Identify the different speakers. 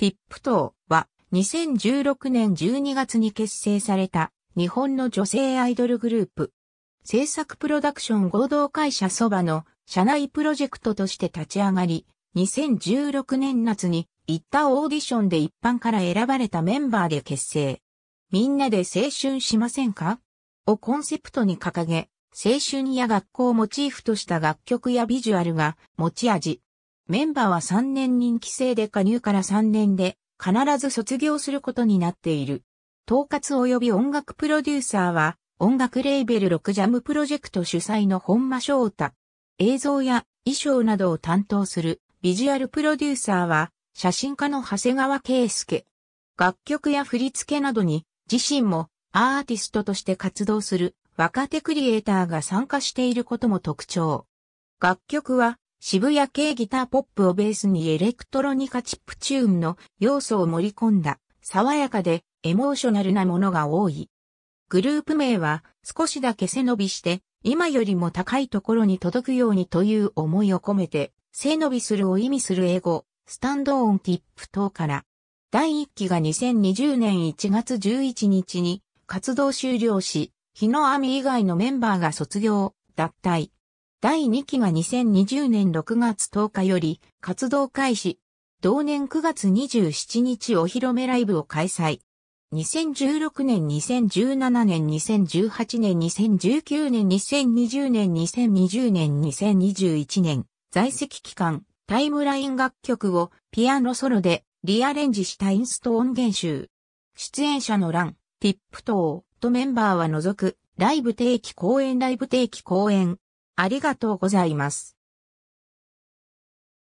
Speaker 1: ピップ党は2016年12月に結成された日本の女性アイドルグループ。制作プロダクション合同会社そばの社内プロジェクトとして立ち上がり、2016年夏に行ったオーディションで一般から選ばれたメンバーで結成。みんなで青春しませんかをコンセプトに掲げ、青春や学校をモチーフとした楽曲やビジュアルが持ち味。メンバーは3年任期制で加入から3年で必ず卒業することになっている。統括及び音楽プロデューサーは音楽レーベル6ジャムプロジェクト主催の本間翔太。映像や衣装などを担当するビジュアルプロデューサーは写真家の長谷川圭介。楽曲や振付などに自身もアーティストとして活動する若手クリエイターが参加していることも特徴。楽曲は渋谷系ギターポップをベースにエレクトロニカチップチューンの要素を盛り込んだ、爽やかでエモーショナルなものが多い。グループ名は少しだけ背伸びして、今よりも高いところに届くようにという思いを込めて、背伸びするを意味する英語、スタンドオンティップ等から、第1期が2020年1月11日に活動終了し、日の網以外のメンバーが卒業、脱退、第2期が2020年6月10日より活動開始。同年9月27日お披露目ライブを開催。2016年、2017年、2018年、2019年、2020年、2020年、2021年、在籍期間、タイムライン楽曲をピアノソロでリアレンジしたインスト音源集。出演者の欄、ティップ等とメンバーは除く、ライブ定期公演ライブ定期公演、ありがとうございます。